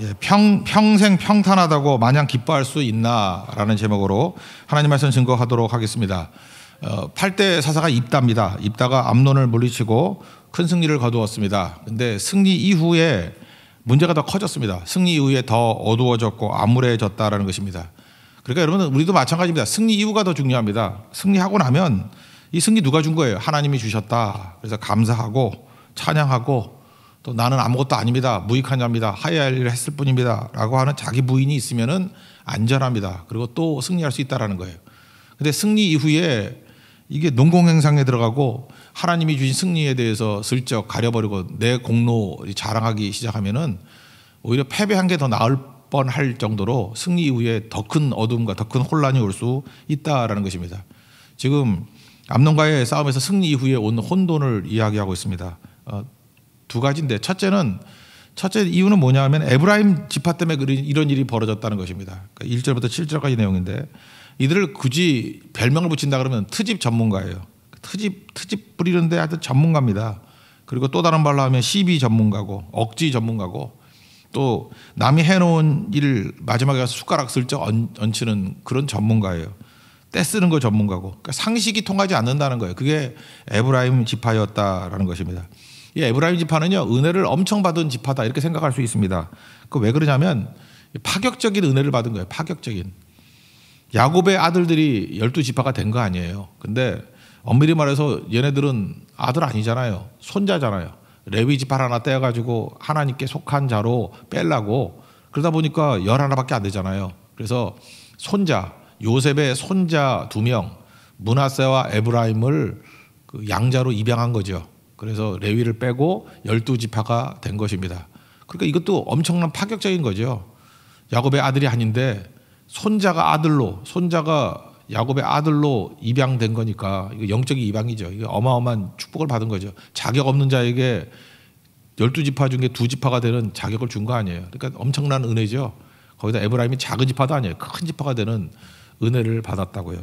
예, 평, 평생 평탄하다고 마냥 기뻐할 수 있나라는 제목으로 하나님 말씀 증거하도록 하겠습니다. 어, 8대 사사가 입다입니다. 입다가 암론을 물리치고 큰 승리를 거두었습니다. 근데 승리 이후에 문제가 더 커졌습니다. 승리 이후에 더 어두워졌고 암울해졌다라는 것입니다. 그러니까 여러분 우리도 마찬가지입니다. 승리 이후가 더 중요합니다. 승리하고 나면 이 승리 누가 준 거예요? 하나님이 주셨다. 그래서 감사하고 찬양하고 또 나는 아무것도 아닙니다. 무익한 자입니다. 하야 할 일을 했을 뿐입니다. 라고 하는 자기 부인이 있으면은 안전합니다. 그리고 또 승리할 수 있다라는 거예요. 근데 승리 이후에 이게 농공행상에 들어가고 하나님이 주신 승리에 대해서 슬쩍 가려버리고 내 공로 자랑하기 시작하면은 오히려 패배한 게 더 나을 뻔할 정도로 승리 이후에 더 큰 어둠과 더 큰 혼란이 올 수 있다라는 것입니다. 지금 암론과의 싸움에서 승리 이후에 온 혼돈을 이야기하고 있습니다. 어, 두 가지인데 첫째는 첫째 이유는 뭐냐 하면 에브라임 지파 때문에 이런 일이 벌어졌다는 것입니다. 그러니까 1절부터 7절까지 내용인데 이들을 굳이 별명을 붙인다 그러면 트집 전문가예요. 트집 트집 부리는데 하여튼 전문가입니다. 그리고 또 다른 말로 하면 시비 전문가고 억지 전문가고 또 남이 해놓은 일 마지막에 가서 숟가락 슬쩍 얹, 히는 그런 전문가예요. 떼쓰는 거 전문가고 그러니까 상식이 통하지 않는다는 거예요. 그게 에브라임 지파였다라는 것입니다. 이 예, 에브라임 지파는요 은혜를 엄청 받은 지파다 이렇게 생각할 수 있습니다. 그 왜 그러냐면 파격적인 은혜를 받은 거예요. 파격적인 야곱의 아들들이 열두 지파가 된 거 아니에요. 근데 엄밀히 말해서 얘네들은 아들 아니잖아요. 손자잖아요. 레위 지파 하나 떼어가지고 하나님께 속한 자로 빼려고 그러다 보니까 열 하나밖에 안 되잖아요. 그래서 손자 요셉의 손자 두명 문하세와 에브라임을 그 양자로 입양한 거죠. 그래서 레위를 빼고 열두 지파가 된 것입니다. 그러니까 이것도 엄청난 파격적인 거죠. 야곱의 아들이 아닌데 손자가 아들로 손자가 야곱의 아들로 입양된 거니까 이거 영적인 입양이죠. 이거 어마어마한 축복을 받은 거죠. 자격 없는 자에게 열두 지파 중에 두 지파가 되는 자격을 준 거 아니에요. 그러니까 엄청난 은혜죠. 거기다 에브라임이 작은 지파도 아니에요. 큰 지파가 되는 은혜를 받았다고요.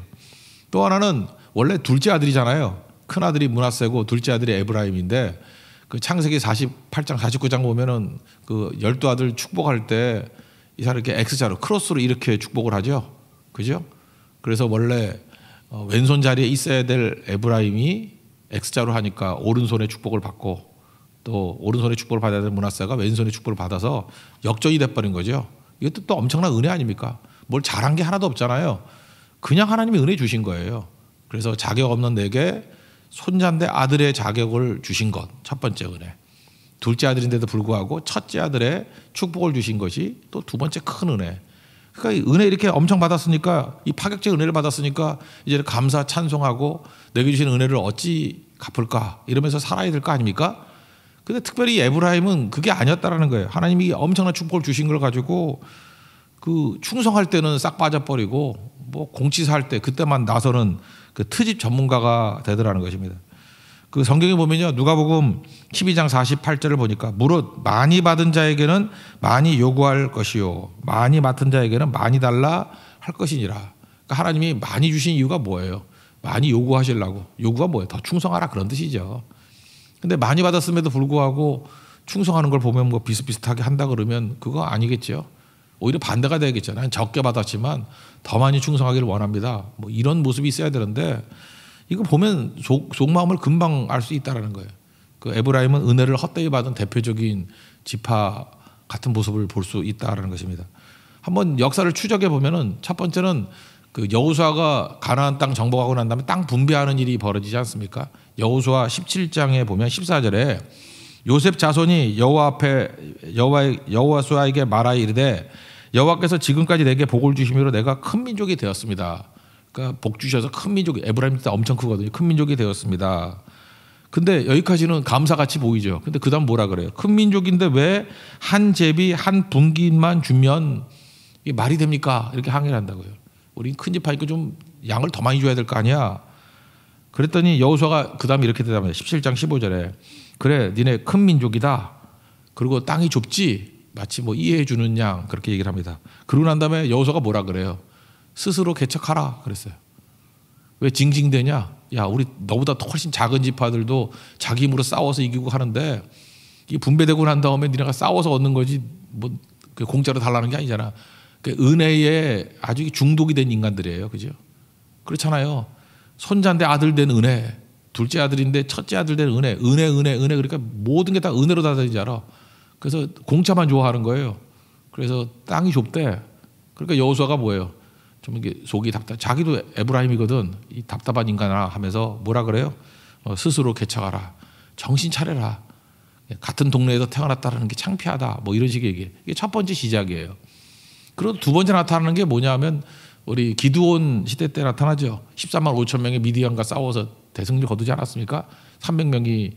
또 하나는 원래 둘째 아들이잖아요. 큰 아들이 문하세고 둘째 아들이 에브라임인데 그 창세기 48장 49장 보면은 그 열두 아들 축복할 때 이 사람 이렇게 X자로 크로스로 이렇게 축복을 하죠. 그죠? 그래서 원래 어, 왼손 자리에 있어야 될 에브라임이 X자로 하니까 오른손에 축복을 받고 또 오른손에 축복을 받아야 될 문하세가 왼손에 축복을 받아서 역전이 돼버린 거죠. 이것도 또 엄청난 은혜 아닙니까? 뭘 잘한 게 하나도 없잖아요. 그냥 하나님이 은혜 주신 거예요. 그래서 자격 없는 내게 손자인데 아들의 자격을 주신 것. 첫 번째 은혜. 둘째 아들인데도 불구하고 첫째 아들의 축복을 주신 것이 또 두 번째 큰 은혜. 그러니까 은혜 이렇게 엄청 받았으니까 이 파격적 은혜를 받았으니까 이제 감사 찬송하고 내게 주신 은혜를 어찌 갚을까 이러면서 살아야 될 거 아닙니까? 근데 특별히 에브라임은 그게 아니었다라는 거예요. 하나님이 엄청난 축복을 주신 걸 가지고 그 충성할 때는 싹 빠져버리고 뭐 공치사 할 때 그때만 나서는 그 트집 전문가가 되더라는 것입니다. 그 성경에 보면요. 누가복음 12장 48절을 보니까 무릇 많이 받은 자에게는 많이 요구할 것이요 많이 맡은 자에게는 많이 달라 할 것이니라. 그러니까 하나님이 많이 주신 이유가 뭐예요? 많이 요구하시려고. 요구가 뭐예요? 더 충성하라 그런 뜻이죠. 근데 많이 받았음에도 불구하고 충성하는 걸 보면 뭐 비슷비슷하게 한다 그러면 그거 아니겠죠. 오히려 반대가 되겠잖아요. 적게 받았지만 더 많이 충성하기를 원합니다. 뭐 이런 모습이 있어야 되는데 이거 보면 속, 마음을 금방 알 수 있다라는 거예요. 그 에브라임은 은혜를 헛되이 받은 대표적인 지파 같은 모습을 볼 수 있다라는 것입니다. 한번 역사를 추적해 보면은 첫 번째는 그 여호수아가 가나안 땅 정복하고 난 다음에 땅 분배하는 일이 벌어지지 않습니까? 여호수아 17장에 보면 14절에 요셉 자손이 여호와 앞에 여호와 여호수아에게 말하 이르되 여호와께서 지금까지 내게 복을 주심으로 내가 큰 민족이 되었습니다. 그러니까 복 주셔서 큰 민족이 에브라임 때 엄청 크거든요. 큰 민족이 되었습니다. 근데 여기까지는 감사같이 보이죠. 근데 그다음 뭐라 그래요? 큰 민족인데 왜 한 제비 한 분기만 주면 이게 말이 됩니까? 이렇게 항의를 한다고요. 우린 큰집 하니까 좀 양을 더 많이 줘야 될 거 아니야. 그랬더니 여호수아가 그다음에 이렇게 대답해요. 17장 15절에 그래 니네 큰 민족이다. 그리고 땅이 좁지. 마치 뭐 이해해 주는 양 그렇게 얘기를 합니다. 그러고 난 다음에 여호수아가 뭐라 그래요? 스스로 개척하라 그랬어요. 왜 징징대냐? 야, 우리 너보다 훨씬 작은 지파들도 자기 힘으로 싸워서 이기고 하는데 이 분배되고 난 다음에 니네가 싸워서 얻는 거지 뭐 그 공짜로 달라는 게 아니잖아. 그 은혜에 아주 중독이 된 인간들이에요. 그죠? 그렇잖아요. 손자인데 아들 된 은혜, 둘째 아들인데 첫째 아들 된 은혜, 은혜, 은혜, 은혜. 그러니까 모든 게 다 은혜로 다다지 알아. 그래서 공짜만 좋아하는 거예요. 그래서 땅이 좁대. 그러니까 여호수아가 뭐예요? 좀 이게 속이 답답. 자기도 에브라임이거든. 이 답답한 인간아 하면서 뭐라 그래요? 어, 스스로 개척하라. 정신 차려라. 같은 동네에서 태어났다는 게 창피하다. 뭐 이런 식의 얘기. 이게 첫 번째 시작이에요. 그리고 두 번째 나타나는 게 뭐냐면 우리 기드온 시대 때 나타나죠. 13만 5천 명의 미디안과 싸워서 대승리 거두지 않았습니까? 300명이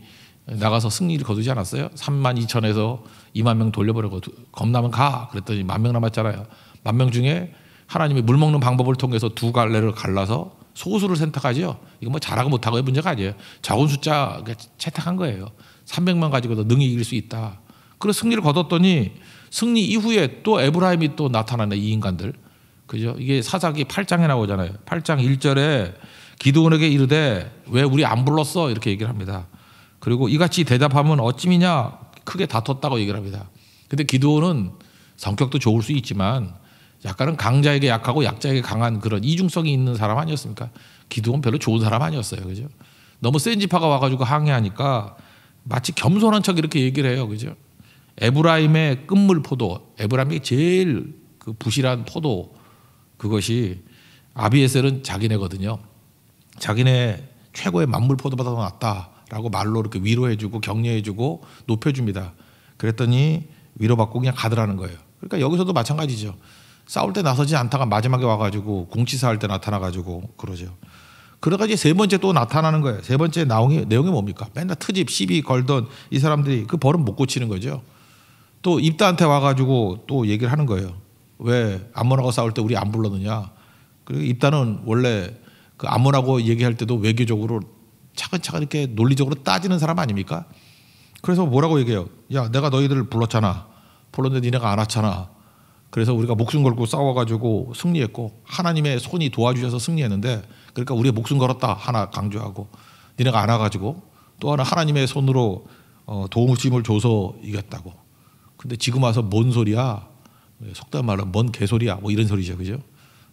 나가서 승리를 거두지 않았어요? 3만 2천에서 2만 명 돌려버리고 겁나면 가 그랬더니 만 명 남았잖아요. 만 명 중에 하나님이 물 먹는 방법을 통해서 두 갈래를 갈라서 소수를 선택하지요. 이거 뭐 잘하고 못하고의 문제가 아니에요. 적은 숫자 채택한 거예요. 300만 가지고도 능히 이길 수 있다. 그래 승리를 거뒀더니 승리 이후에 또 에브라임이 또 나타나네 이 인간들. 그죠? 이게 사사기 8장에 나오잖아요. 8장 1절에 기도원에게 이르되 왜 우리 안 불렀어? 이렇게 얘기를 합니다. 그리고 이같이 대답하면 어찌미냐 크게 다퉜다고 얘기를 합니다. 근데 기도는 성격도 좋을 수 있지만 약간은 강자에게 약하고 약자에게 강한 그런 이중성이 있는 사람 아니었습니까? 기도원 별로 좋은 사람 아니었어요. 그죠? 너무 센 지파가 와가지고 항의하니까 마치 겸손한 척 이렇게 얘기를 해요. 그죠? 에브라임의 끝물 포도, 에브라임이 제일 그 부실한 포도 그것이 아비에셀은 자기네거든요. 자기네 최고의 만물 포도보다 더 낫다. 라고 말로 이렇게 위로해주고 격려해주고 높여줍니다. 그랬더니 위로받고 그냥 가더라는 거예요. 그러니까 여기서도 마찬가지죠. 싸울 때 나서지 않다가 마지막에 와가지고 공치사 할 때 나타나가지고 그러죠. 그래가지고 세 번째 또 나타나는 거예요. 세 번째 나옹이, 내용이 뭡니까? 맨날 트집, 시비 걸던 이 사람들이 그 벌은 못 고치는 거죠. 또 입다한테 와가지고 또 얘기를 하는 거예요. 왜 암몬하고 싸울 때 우리 안 불렀느냐? 그리고 입다는 원래 그 암몬하고 얘기할 때도 외교적으로 차근차근 이렇게 논리적으로 따지는 사람 아닙니까? 그래서 뭐라고 얘기해요? 야, 내가 너희들 불렀잖아. 불렀는데 니네가 안 왔잖아. 그래서 우리가 목숨 걸고 싸워가지고 승리했고 하나님의 손이 도와주셔서 승리했는데 그러니까 우리의 목숨 걸었다 하나 강조하고 니네가 안 와가지고 또 하나 하나님의 손으로 어, 도움을 줘서 이겼다고. 근데 지금 와서 뭔 소리야? 속담 말로 뭔 개소리야? 뭐 이런 소리죠, 그죠?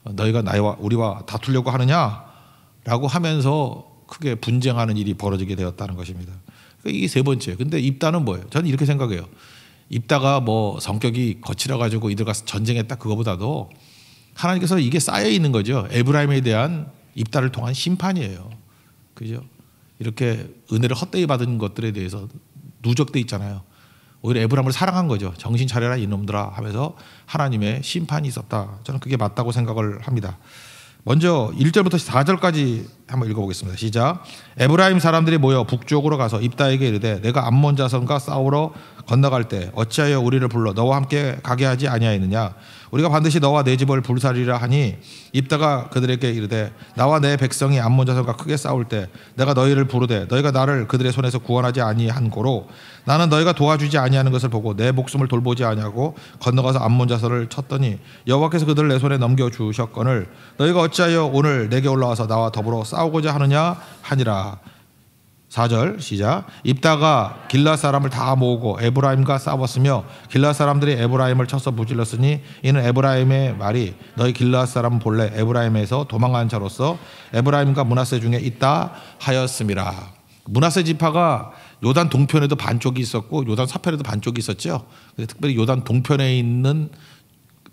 너희가 나와 우리와 다투려고 하느냐?라고 하면서 크게 분쟁하는 일이 벌어지게 되었다는 것입니다. 그러니까 이게 세 번째. 근데 입다는 뭐예요? 저는 이렇게 생각해요. 입다가 뭐 성격이 거칠어 가지고 이들 가 전쟁했다 그거보다도 하나님께서 이게 쌓여 있는 거죠. 에브라임에 대한 입다를 통한 심판이에요. 그죠? 이렇게 은혜를 헛되이 받은 것들에 대해서 누적돼 있잖아요. 오히려 에브라임을 사랑한 거죠. 정신 차려라 이놈들아 하면서 하나님의 심판이 있었다. 저는 그게 맞다고 생각을 합니다. 먼저 1절부터 4절까지 한번 읽어보겠습니다. 시작. 에브라임 사람들이 모여 북쪽으로 가서 입다에게 이르되 내가 암몬 자손과 싸우러 건너갈 때 어찌하여 우리를 불러 너와 함께 가게 하지 아니하였느냐 우리가 반드시 너와 내 집을 불살이라 하니 입다가 그들에게 이르되 나와 내 백성이 암몬 자손과 크게 싸울 때 내가 너희를 부르되 너희가 나를 그들의 손에서 구원하지 아니한 고로 나는 너희가 도와주지 아니하는 것을 보고 내 목숨을 돌보지 아니하고 건너가서 암몬 자손을 쳤더니 여호와께서 그들을 내 손에 넘겨 주셨거늘 너희가 어찌하여 오늘 내게 올라와서 나와 더불어 싸우고자 하느냐 하니라. 4절 시작 입다가 길라 사람을 다 모으고 에브라임과 싸웠으며 길라 사람들이 에브라임을 쳐서 무찔렀으니 이는 에브라임의 말이 너희 길라 사람 본래 에브라임에서 도망간 자로서 에브라임과 문하세 중에 있다 하였습니다 문하세 지파가 요단 동편에도 반쪽이 있었고 요단 사편에도 반쪽이 있었죠 특별히 요단 동편에 있는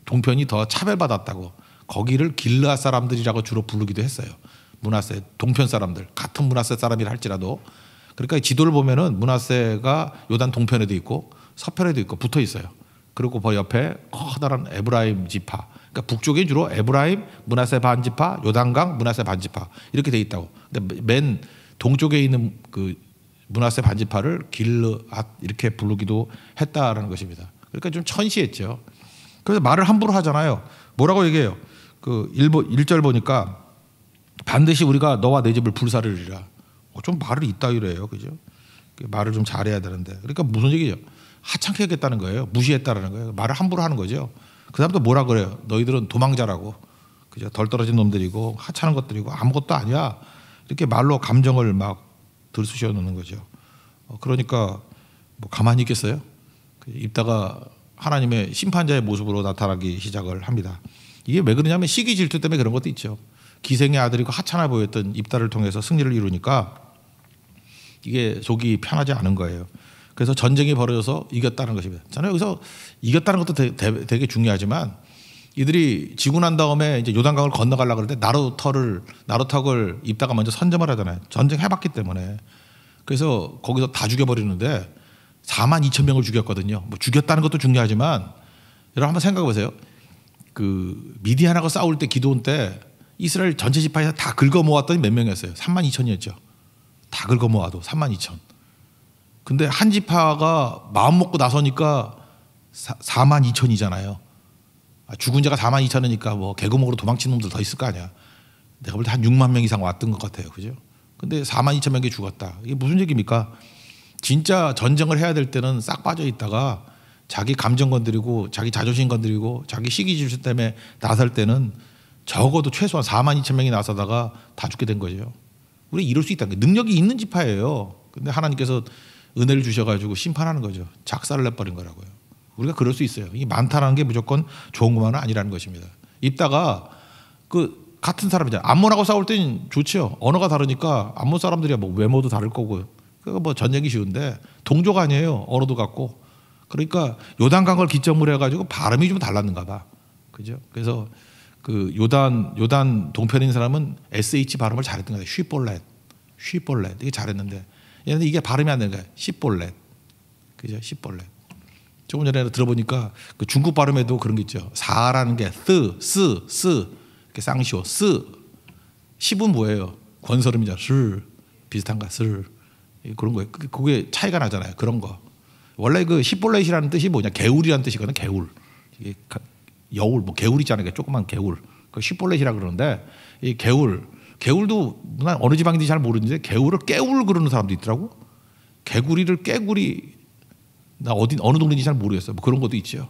동편이 더 차별받았다고 거기를 길라 사람들이라고 주로 부르기도 했어요 문하세 동편 사람들 같은 문화세 사람이라 할지라도 그러니까 지도를 보면은 문화세가 요단 동편에도 있고 서편에도 있고 붙어 있어요. 그리고 그 옆에 커다란 에브라임 지파 그러니까 북쪽에 주로 에브라임 문하세 반지파 요단강 문하세 반지파 이렇게 돼 있다고 근데 맨 동쪽에 있는 그 문하세 반지파를 길르앗 이렇게 부르기도 했다라는 것입니다. 그러니까 좀 천시했죠. 그래서 말을 함부로 하잖아요. 뭐라고 얘기해요? 그 1절 보니까 반드시 우리가 너와 내 집을 불사르리라. 어, 좀 말을 이따위래요, 그죠? 말을 좀 잘해야 되는데. 그러니까 무슨 얘기죠? 하찮게 했다는 거예요. 무시했다라는 거예요. 말을 함부로 하는 거죠. 그다음부터 뭐라 그래요? 너희들은 도망자라고. 그죠? 덜 떨어진 놈들이고 하찮은 것들이고 아무것도 아니야. 이렇게 말로 감정을 막 들쑤셔 놓는 거죠. 어, 그러니까 뭐 가만히 있겠어요? 그 입다가 하나님의 심판자의 모습으로 나타나기 시작을 합니다. 이게 왜 그러냐면 시기 질투 때문에 그런 것도 있죠. 기생의 아들이고 하찮아 보였던 입다를 통해서 승리를 이루니까 이게 속이 편하지 않은 거예요. 그래서 전쟁이 벌어져서 이겼다는 것입니다. 저는 여기서 이겼다는 것도 되게, 되게 중요하지만 이들이 지고 난 다음에 이제 요단강을 건너가려 그럴 때 나루터를 나루턱을 입다가 먼저 선점을 하잖아요. 전쟁 해봤기 때문에 그래서 거기서 다 죽여버리는데 4만 2천 명을 죽였거든요. 뭐 죽였다는 것도 중요하지만 여러분 한번 생각해 보세요. 그 미디안하고 싸울 때 기도원 때 이스라엘 전체 지파에서 다 긁어 모았더니 몇 명이었어요? 3만 2천이었죠. 다 긁어 모아도 3만 2천. 근데 한 지파가 마음 먹고 나서니까 4, 4만 2천이잖아요. 아, 죽은 자가 4만 2천이니까 뭐 개구멍으로 도망친 놈들 더 있을 거 아니야. 내가 볼 때 한 6만 명 이상 왔던 것 같아요. 그죠? 근데 4만 2천 명이 죽었다. 이게 무슨 얘기입니까? 진짜 전쟁을 해야 될 때는 싹 빠져 있다가 자기 감정 건드리고 자기 자존심 건드리고 자기 시기 질수 때문에 나설 때는 적어도 최소한 4만 2천 명이 나서다가 다 죽게 된 거죠. 우리 이럴 수 있다는 거 능력이 있는 지파예요. 근데 하나님께서 은혜를 주셔가지고 심판하는 거죠. 작사를 내버린 거라고요. 우리가 그럴 수 있어요. 이 많다라는 게 무조건 좋은 것만은 아니라는 것입니다. 입다가 그 같은 사람이잖아요. 암몬하고 싸울 땐좋죠 언어가 다르니까 암몬 사람들이야 뭐 외모도 다를 거고요. 그뭐 거 전쟁이 쉬운데 동조가 아니에요. 언어도 같고. 그러니까 요단강을 기점으로 해가지고 발음이 좀 달랐는가 봐. 그죠? 그래서 그 요단 요단 동편인 사람은 SH 발음을 잘했던 거예요. 쉬볼렛, 쉬볼렛 이게 잘했는데 얘는 이게 발음이 안 되는 거예요. 시볼렛, 그죠? 시볼렛. 조금 전에 들어보니까 그 중국 발음에도 그런 게 있죠. 사라는 게 쓰, 쓰, 쓰, 이렇게 쌍시오 쓰. 십은 뭐예요? 권설음이죠. 슬 비슷한가 슬 그런 거예요. 그, 그게 차이가 나잖아요. 그런 거. 원래 그 시볼렛이라는 뜻이 뭐냐? 개울이라는 뜻이거든. 요 개울. 이게 여울, 뭐 개울 있잖아요. 조그만 개울. 그시뻘렛이라 그러는데 이 개울, 개울도 난 어느 지방인지 잘 모르는데 개울을 깨울 그러는 사람도 있더라고. 개구리를 깨구리 나 어디 어느 동네인지 잘 모르겠어. 뭐 그런 것도 있죠.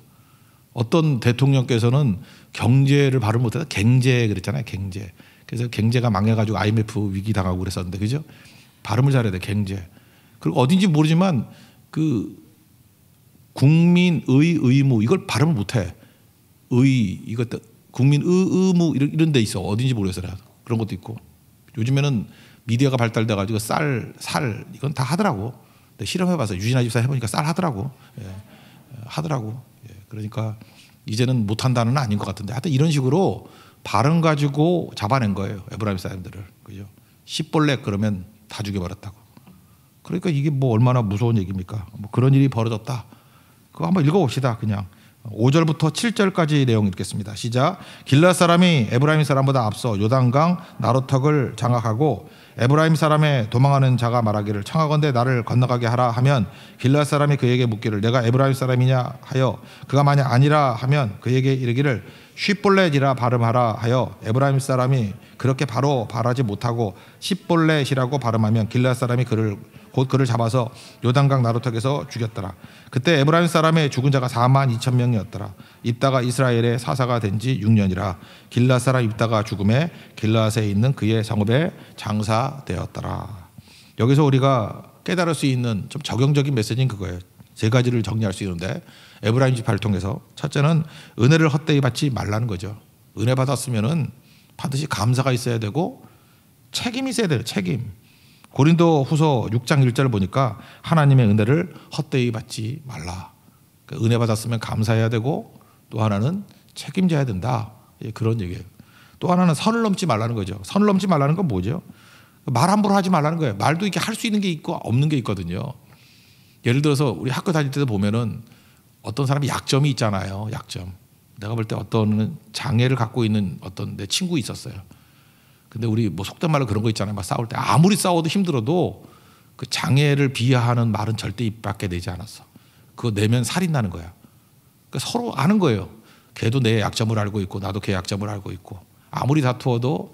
어떤 대통령께서는 경제를 발음 못해서 갱제 그랬잖아요. 갱제. 그래서 갱제가 망해가지고 IMF 위기 당하고 그랬었는데 그죠? 발음을 잘해야 돼. 갱제. 그리고 어딘지 모르지만 그 국민의 의무 이걸 발음을 못해. 의 이것 도 국민 의, 의무 이런, 이런 데 있어 어딘지 모르겠어요 그런 것도 있고 요즘에는 미디어가 발달돼 가지고 쌀 살 이건 다 하더라고 실험해봐서 유진아 집사 해보니까 쌀 하더라고 예, 하더라고 예, 그러니까 이제는 못한다는 아닌 것 같은데 하여튼 이런 식으로 발언 가지고 잡아낸 거예요 에브라임 사람들을 그죠 시뻘레 그러면 다 죽여버렸다고 그러니까 이게 뭐 얼마나 무서운 얘기입니까 뭐 그런 일이 벌어졌다 그거 한번 읽어봅시다 그냥 5절부터 7절까지 내용 읽겠습니다. 시작. 길라 사람이 에브라임 사람보다 앞서 요단강 나루턱을 장악하고 에브라임 사람의 도망하는 자가 말하기를 청하건대 나를 건너가게 하라 하면 길라 사람이 그에게 묻기를 내가 에브라임 사람이냐 하여 그가 만약 아니라 하면 그에게 이르기를 쉿볼렛이라 발음하라 하여 에브라임 사람이 그렇게 바로 발하지 못하고 쉿볼렛이라고 발음하면 길라 사람이 그를 곧 그를 잡아서 요단강 나루턱에서 죽였더라. 그때 에브라임 사람의 죽은 자가 4만 2천 명이었더라. 입다가 이스라엘의 사사가 된 지 6년이라 길라 사람 입다가 죽음에 길라에 있는 그의 성읍에 장사되었더라. 여기서 우리가 깨달을 수 있는 좀 적용적인 메시지는 그거예요. 세 가지를 정리할 수 있는데 에브라임 지파를 통해서 첫째는 은혜를 헛되이 받지 말라는 거죠. 은혜 받았으면은 반드시 감사가 있어야 되고 책임이 있어야 돼요. 책임. 고린도 후서 6장 1절을 보니까 하나님의 은혜를 헛되이 받지 말라. 그러니까 은혜 받았으면 감사해야 되고 또 하나는 책임져야 된다. 예, 그런 얘기예요. 또 하나는 선을 넘지 말라는 거죠. 선을 넘지 말라는 건 뭐죠? 말 함부로 하지 말라는 거예요. 말도 이렇게 할 수 있는 게 있고 없는 게 있거든요. 예를 들어서 우리 학교 다닐 때도 보면은 어떤 사람이 약점이 있잖아요. 약점. 내가 볼 때 어떤 장애를 갖고 있는 어떤 내 친구 있었어요. 근데 우리 뭐 속된 말로 그런 거 있잖아요. 막 싸울 때 아무리 싸워도 힘들어도 그 장애를 비하하는 말은 절대 입 밖에 내지 않았어. 그거 내면 살인 나는 거야. 그러니까 서로 아는 거예요. 걔도 내 약점을 알고 있고 나도 걔 약점을 알고 있고 아무리 다투어도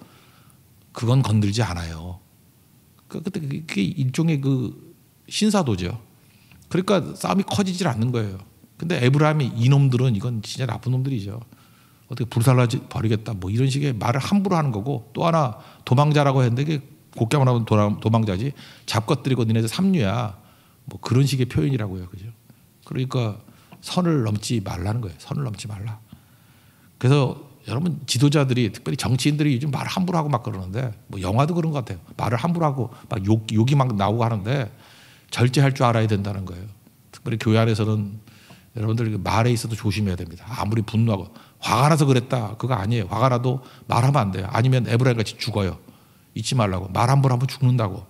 그건 건들지 않아요. 그 그때 그게 일종의 그 신사도죠. 그러니까 싸움이 커지질 않는 거예요. 근데 에브라함이 이놈들은 이건 진짜 나쁜 놈들이죠. 어떻게 불살라 버리겠다 뭐 이런 식의 말을 함부로 하는 거고 또 하나 도망자라고 했는데 곱게 말하면 도망자지 잡것들이고 니네들 삼류야 뭐 그런 식의 표현이라고요 그죠 그러니까 선을 넘지 말라는 거예요 선을 넘지 말라 그래서 여러분 지도자들이 특별히 정치인들이 요즘 말 함부로 하고 막 그러는데 뭐 영화도 그런 것 같아요 말을 함부로 하고 막 욕, 욕이 막 나오고 하는데 절제할 줄 알아야 된다는 거예요. 특별히 교회 안에서는 여러분들 그 말에 있어도 조심해야 됩니다. 아무리 분노하고 화가 나서 그랬다 그거 아니에요. 화가 나도 말하면 안 돼요. 아니면 에브라임 같이 죽어요. 잊지 말라고 말 한 번 하면 죽는다고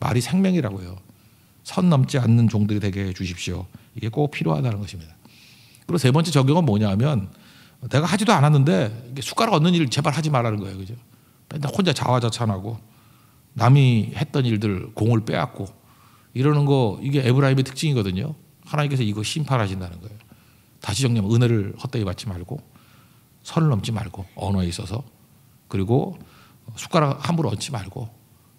말이 생명이라고요. 선 넘지 않는 종들이 되게 해 주십시오. 이게 꼭 필요하다는 것입니다. 그리고 세 번째 적용은 뭐냐면 내가 하지도 않았는데 숟가락 얻는 일 제발 하지 말라는 거예요. 그죠? 맨날 혼자 자화자찬하고 남이 했던 일들 공을 빼앗고 이러는 거 이게 에브라임의 특징이거든요. 하나님께서 이거 심판하신다는 거예요. 다시 정리하면 은혜를 헛되이 받지 말고 선을 넘지 말고 언어에 있어서 그리고 숟가락 함부로 얹지 말고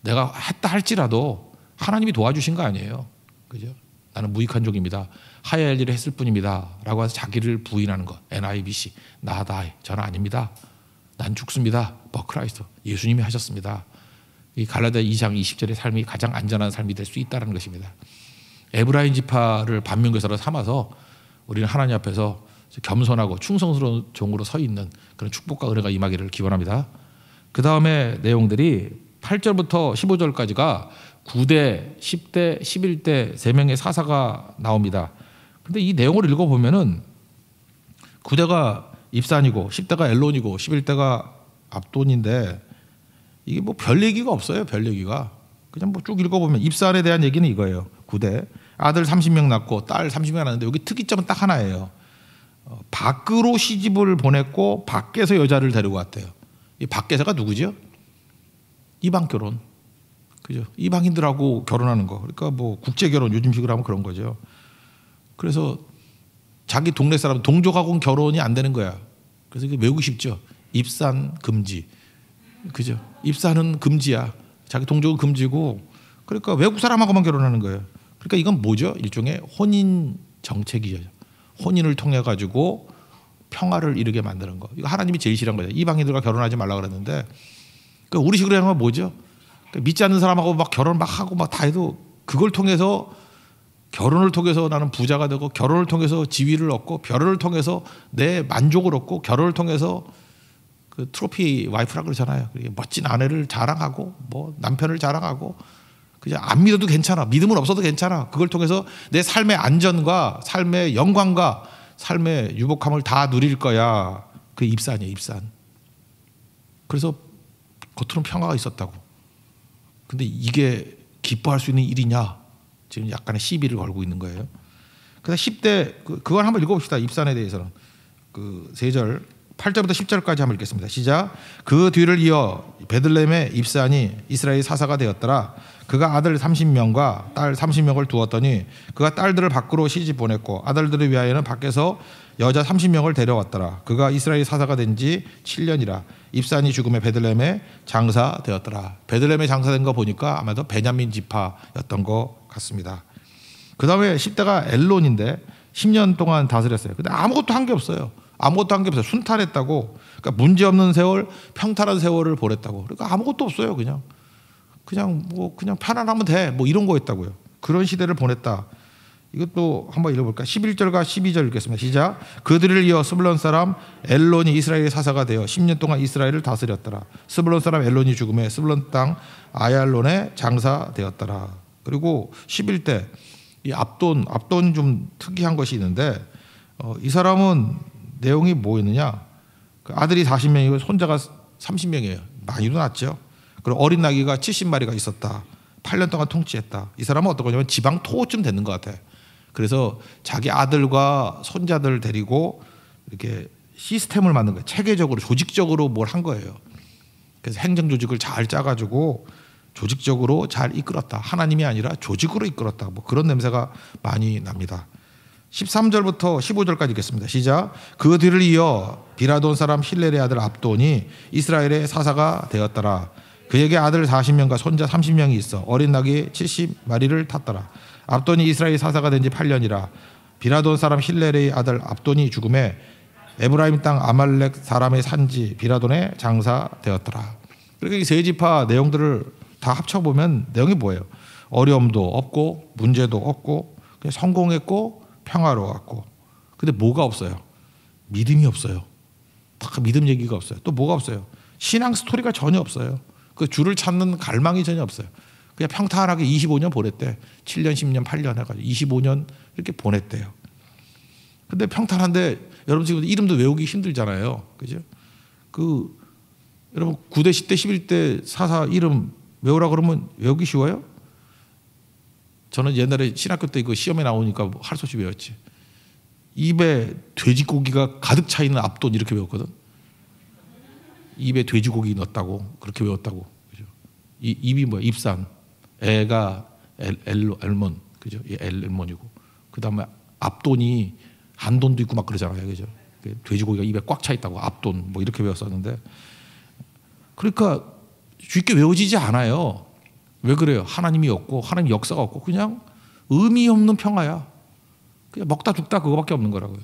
내가 했다 할지라도 하나님이 도와주신 거 아니에요. 그죠? 나는 무익한 종입니다. 하야 할 일을 했을 뿐입니다. 라고 해서 자기를 부인하는 것. NIBC. 나다 저는 아닙니다. 난 죽습니다. 버크라이스 뭐, 예수님이 하셨습니다. 이 갈라디아 2장 20절의 삶이 가장 안전한 삶이 될 수 있다는 것입니다. 에브라인 지파를 반면교사로 삼아서 우리는 하나님 앞에서 겸손하고 충성스러운 종으로 서 있는 그런 축복과 은혜가 임하기를 기원합니다. 그 다음에 내용들이 8절부터 15절까지가 9대, 10대, 11대 3명의 사사가 나옵니다. 근데 이 내용을 읽어보면은 9대가 입산이고 10대가 엘론이고 11대가 압돈인데 이게 뭐 별 얘기가 없어요. 별 얘기가. 그냥 뭐 쭉 읽어보면 입사에 대한 얘기는 이거예요. 구대 아들 30명 낳고 딸 30명 낳는데 았 여기 특이점은 딱 하나예요. 어, 밖으로 시집을 보냈고 밖에서 여자를 데리고 왔대요. 이 밖에서가 누구죠? 이방 결혼. 그죠? 이방인들하고 결혼하는 거. 그러니까 뭐 국제 결혼 요즘식으로 하면 그런 거죠. 그래서 자기 동네 사람 동족하고는 결혼이 안 되는 거야. 그래서 이게 외우기 쉽죠. 입산 금지. 그죠? 입사는 금지야. 자기 동족은 금지고 그러니까 외국 사람하고만 결혼하는 거예요. 그러니까 이건 뭐죠? 일종의 혼인 정책이죠. 혼인을 통해 가지고 평화를 이루게 만드는 거. 이거 하나님이 제일 싫은 거예요. 이방인들과 결혼하지 말라 그랬는데 그러니까 우리식으로 하는 건 뭐죠? 그러니까 믿지 않는 사람하고 막 결혼 막 하고 막 다 해도 그걸 통해서 결혼을 통해서 나는 부자가 되고 결혼을 통해서 지위를 얻고 결혼을 통해서 내 만족을 얻고 결혼을 통해서 그 트로피 와이프라 그러잖아요. 멋진 아내를 자랑하고 뭐 남편을 자랑하고 그냥 안 믿어도 괜찮아. 믿음은 없어도 괜찮아. 그걸 통해서 내 삶의 안전과 삶의 영광과 삶의 유복함을 다 누릴 거야. 그 입산이에요, 입산. 그래서 겉으로는 평화가 있었다고. 근데 이게 기뻐할 수 있는 일이냐? 지금 약간의 시비를 걸고 있는 거예요. 그래서 10대, 그, 그걸 한번 읽어봅시다. 입산에 대해서는. 그세절 8절부터 10절까지 한번 읽겠습니다. 시작. 그 뒤를 이어 베들렘에 입산이 이스라엘 사사가 되었더라. 그가 아들 30명과 딸 30명을 두었더니 그가 딸들을 밖으로 시집 보냈고 아들들을 위하여는 밖에서 여자 30명을 데려왔더라. 그가 이스라엘 사사가 된 지 7년이라. 입산이 죽음의 베들렘에 장사되었더라. 베들렘에 장사된 거 보니까 아마도 베냐민 지파였던 것 같습니다. 그 다음에 10대가 엘론인데 10년 동안 다스렸어요. 근데 아무것도 한 게 없어요. 아무것도 한 게 없어요. 순탄했다고 그러니까 문제 없는 세월, 평탄한 세월을 보냈다고. 그러니까 아무것도 없어요. 그냥 그냥 뭐 그냥 편안하면 돼. 뭐 이런 거였다고요. 그런 시대를 보냈다. 이것도 한번 읽어볼까? 11절과 12절 읽겠습니다. 시작. 그들을 이어 스불론 사람 엘론이 이스라엘의 사사가 되어 10년 동안 이스라엘을 다스렸더라. 스불론 사람 엘론이 죽음에 스불론 땅 아얄론에 장사되었더라. 그리고 11대 이 압돈 압돈 좀 특이한 것이 있는데 어, 이 사람은 내용이 뭐였느냐? 그 아들이 40명이고 손자가 30명이에요. 많이도 났죠. 그리고 어린 나귀가 70마리가 있었다. 8년 동안 통치했다. 이 사람은 어떤 거냐면 지방 토호쯤 되는 것 같아. 그래서 자기 아들과 손자들 데리고 이렇게 시스템을 만든 거예요. 체계적으로 조직적으로 뭘 한 거예요. 그래서 행정 조직을 잘 짜가지고 조직적으로 잘 이끌었다. 하나님이 아니라 조직으로 이끌었다. 뭐 그런 냄새가 많이 납니다. 13절부터 15절까지 읽겠습니다. 시작. 그 뒤를 이어 비라돈 사람 힐렐의 아들 압돈이 이스라엘의 사사가 되었더라. 그에게 아들 40명과 손자 30명이 있어 어린 낙이 70마리를 탔더라. 압돈이 이스라엘 사사가 된 지 8년이라. 비라돈 사람 힐렐의 아들 압돈이 죽음에 에브라임 땅 아말렉 사람의 산지 비라돈에 장사되었더라. 그렇게 세 지파 내용들을 다 합쳐보면 내용이 뭐예요? 어려움도 없고 문제도 없고 성공했고 평화로웠고 근데 뭐가 없어요? 믿음이 없어요. 다 믿음 얘기가 없어요. 또 뭐가 없어요? 신앙 스토리가 전혀 없어요. 그 줄을 찾는 갈망이 전혀 없어요. 그냥 평탄하게 25년 보냈대. 7년, 10년, 8년 해가지고 25년 이렇게 보냈대요. 근데 평탄한데 여러분 지금 이름도 외우기 힘들잖아요. 그죠? 그 여러분 9대, 10대, 11대 사사 이름 외우라 그러면 외우기 쉬워요? 저는 옛날에 신학교 때그 시험에 나오니까 할 수 없이 배웠지. 입에 돼지고기가 가득 차 있는 앞돈 이렇게 배웠거든. 입에 돼지고기 넣었다고 그렇게 배웠다고. 그죠? 이 입이 뭐야? 입산. 애가 엘, 엘 엘몬. 그죠? 엘, 엘몬이고. 그다음에 앞돈이 한돈도 있고 막 그러잖아요. 그죠? 그 돼지고기가 입에 꽉 차 있다고 앞돈 뭐 이렇게 배웠었는데 그러니까 쉽게 외워지지 않아요. 왜 그래요? 하나님이 없고 하나님 역사가 없고 그냥 의미 없는 평화야. 그냥 먹다 죽다 그거밖에 없는 거라고요.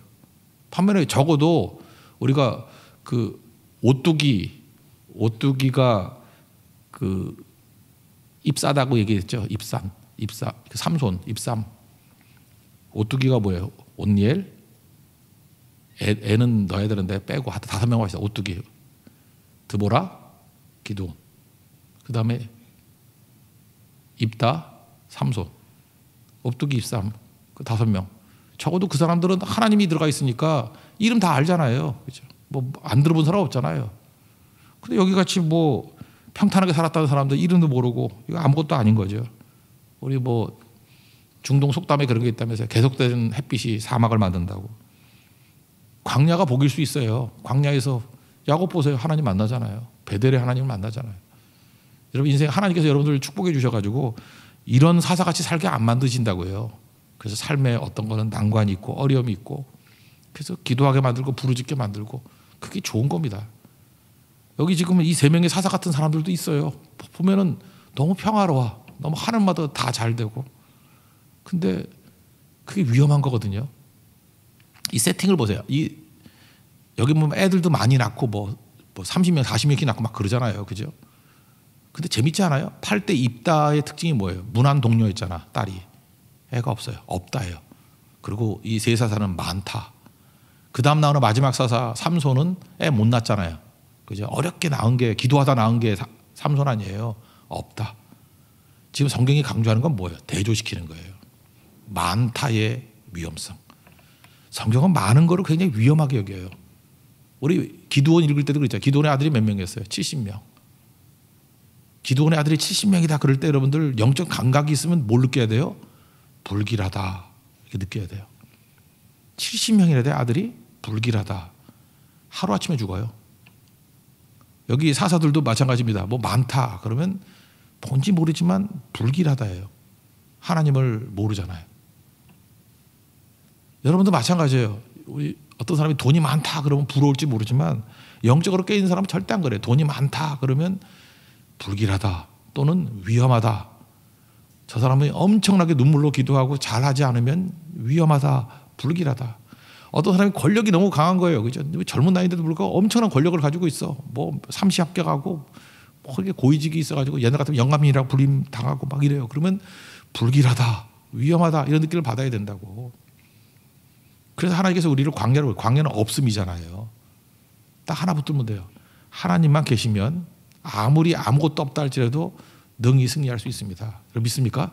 반면에 적어도 우리가 그 오뚜기 오뚜기가 그 입사다고 얘기했죠. 입산 입사 그 삼손 입삼 오뚜기가 뭐예요? 온니엘 애, 는너어야 되는데 빼고 하여튼 다섯 명만 있어 오뚜기 드보라 기도그 다음에 입다, 삼소 업두기 입삼, 그 다섯 명. 적어도 그 사람들은 하나님이 들어가 있으니까 이름 다 알잖아요. 그죠? 뭐 안 들어본 사람 없잖아요. 근데 여기 같이 뭐 평탄하게 살았다는 사람들 이름도 모르고 이거 아무것도 아닌 거죠. 우리 뭐 중동 속담에 그런 게 있다면서요. 계속되는 햇빛이 사막을 만든다고. 광야가 복일 수 있어요. 광야에서 야곱 보세요. 하나님 만나잖아요. 베델의 하나님을 만나잖아요. 여러분 인생 하나님께서 여러분들을 축복해 주셔가지고 이런 사사같이 살게 안 만드신다고 해요. 그래서 삶에 어떤 거는 난관이 있고 어려움이 있고 그래서 기도하게 만들고 부르짖게 만들고 그게 좋은 겁니다. 여기 지금 이 세 명의 사사 같은 사람들도 있어요. 보면은 너무 평화로워. 너무 하는마도다잘 되고. 근데 그게 위험한 거거든요. 이 세팅을 보세요. 이 여기 보면 애들도 많이 낳고 뭐, 뭐 30명, 40명씩 낳고 막 그러잖아요. 그죠? 근데 재밌지 않아요? 8대 입다의 특징이 뭐예요? 무난 동료였잖아, 딸이. 애가 없어요. 없다예요. 그리고 이 세 사사는 많다. 그 다음 나오는 마지막 사사 삼손은 애 못 낳잖아요. 그죠? 어렵게 낳은 게 기도하다 낳은 게 삼손 아니에요. 없다. 지금 성경이 강조하는 건 뭐예요? 대조시키는 거예요. 많다의 위험성. 성경은 많은 거를 굉장히 위험하게 여겨요. 우리 기도원 읽을 때도 그랬죠. 기도원의 아들이 몇 명이었어요? 70명. 기도원의 아들이 70명이다 그럴 때 여러분들 영적 감각이 있으면 뭘 느껴야 돼요? 불길하다 이렇게 느껴야 돼요. 70명이라 돼 아들이 불길하다. 하루아침에 죽어요. 여기 사사들도 마찬가지입니다. 뭐 많다 그러면 본지 모르지만 불길하다예요. 하나님을 모르잖아요. 여러분도 마찬가지예요. 우리 어떤 사람이 돈이 많다 그러면 부러울지 모르지만 영적으로 깨인 사람은 절대 안 그래요. 돈이 많다 그러면 불길하다 또는 위험하다. 저 사람이 엄청나게 눈물로 기도하고 잘하지 않으면 위험하다, 불길하다. 어떤 사람이 권력이 너무 강한 거예요. 그죠? 뭐 젊은 나이인데도 불구하고 엄청난 권력을 가지고 있어. 뭐 삼시 합격하고 뭐 그렇게 고위직이 있어가지고 옛날 같으면 영감이라고 불임 당하고 막 이래요. 그러면 불길하다, 위험하다 이런 느낌을 받아야 된다고. 그래서 하나님께서 우리를 광야로 광야는 없음이잖아요. 딱 하나 붙들면 돼요. 하나님만 계시면 아무리 아무것도 없다 할지라도 능히 승리할 수 있습니다. 여러 믿습니까?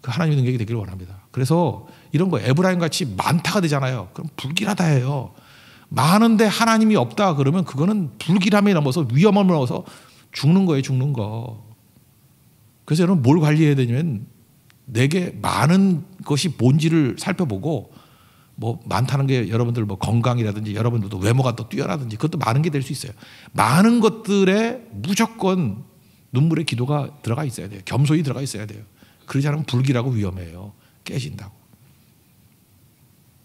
그 하나님의 능력이 되기를 원합니다. 그래서 이런 거 에브라임 같이 많다가 되잖아요. 그럼 불길하다 해요. 많은데 하나님이 없다 그러면 그거는 불길함에 넘어서 위험함을 넘어서 죽는 거예요, 죽는 거. 그래서 여러분 뭘 관리해야 되냐면 내게 많은 것이 뭔지를 살펴보고 뭐 많다는 게 여러분들 뭐 건강이라든지 여러분들도 외모가 또 뛰어나든지 그것도 많은 게 될 수 있어요. 많은 것들에 무조건 눈물의 기도가 들어가 있어야 돼요. 겸손히 들어가 있어야 돼요. 그러지 않으면 불기라고 위험해요. 깨진다고.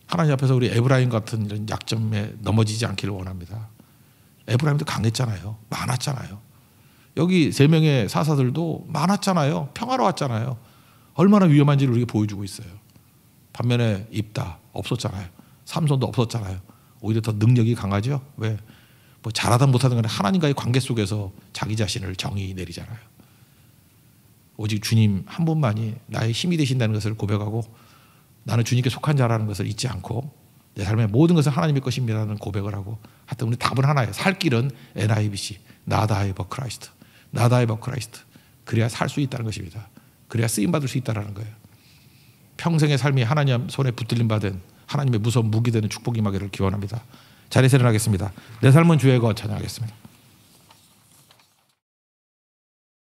하나님 앞에서 우리 에브라임 같은 이런 약점에 넘어지지 않기를 원합니다. 에브라임도 강했잖아요. 많았잖아요. 여기 세 명의 사사들도 많았잖아요. 평화로웠잖아요. 얼마나 위험한지를 우리가 보여주고 있어요. 반면에 입다, 없었잖아요. 삼손도 없었잖아요. 오히려 더 능력이 강하죠. 왜? 뭐 잘하든 못하든 간에 하나님과의 관계 속에서 자기 자신을 정의 내리잖아요. 오직 주님 한 분만이 나의 힘이 되신다는 것을 고백하고 나는 주님께 속한 자라는 것을 잊지 않고 내 삶의 모든 것은 하나님의 것입니다는 고백을 하고 하여튼 우리 답은 하나예요. 살 길은 NIBC, 나다이버 크라이스트, 나다이버 크라이스트. 그래야 살 수 있다는 것입니다. 그래야 쓰임 받을 수있다는 거예요. 평생의 삶이 하나님 손에 붙들림 받은 하나님의 무서운 무기 되는 축복이 임하기를 기원합니다. 자리에서 일어겠습니다내 삶은 주의 것 찬양하겠습니다.